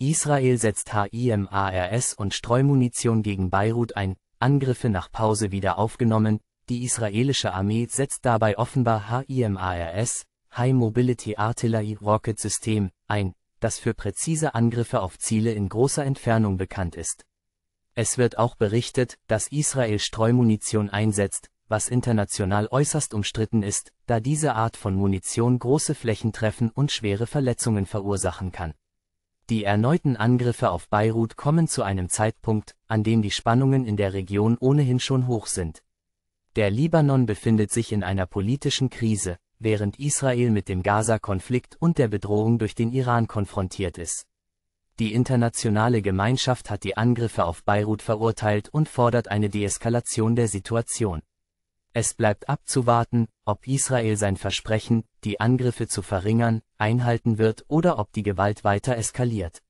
Israel setzt HIMARS und Streumunition gegen Beirut ein, Angriffe nach Pause wieder aufgenommen, die israelische Armee setzt dabei offenbar HIMARS, High Mobility Artillery Rocket System, ein, das für präzise Angriffe auf Ziele in großer Entfernung bekannt ist. Es wird auch berichtet, dass Israel Streumunition einsetzt, was international äußerst umstritten ist, da diese Art von Munition große Flächen treffen und schwere Verletzungen verursachen kann. Die erneuten Angriffe auf Beirut kommen zu einem Zeitpunkt, an dem die Spannungen in der Region ohnehin schon hoch sind. Der Libanon befindet sich in einer politischen Krise, während Israel mit dem Gaza-Konflikt und der Bedrohung durch den Iran konfrontiert ist. Die internationale Gemeinschaft hat die Angriffe auf Beirut verurteilt und fordert eine Deeskalation der Situation. Es bleibt abzuwarten, ob Israel sein Versprechen, die Angriffe zu verringern, einhalten wird oder ob die Gewalt weiter eskaliert.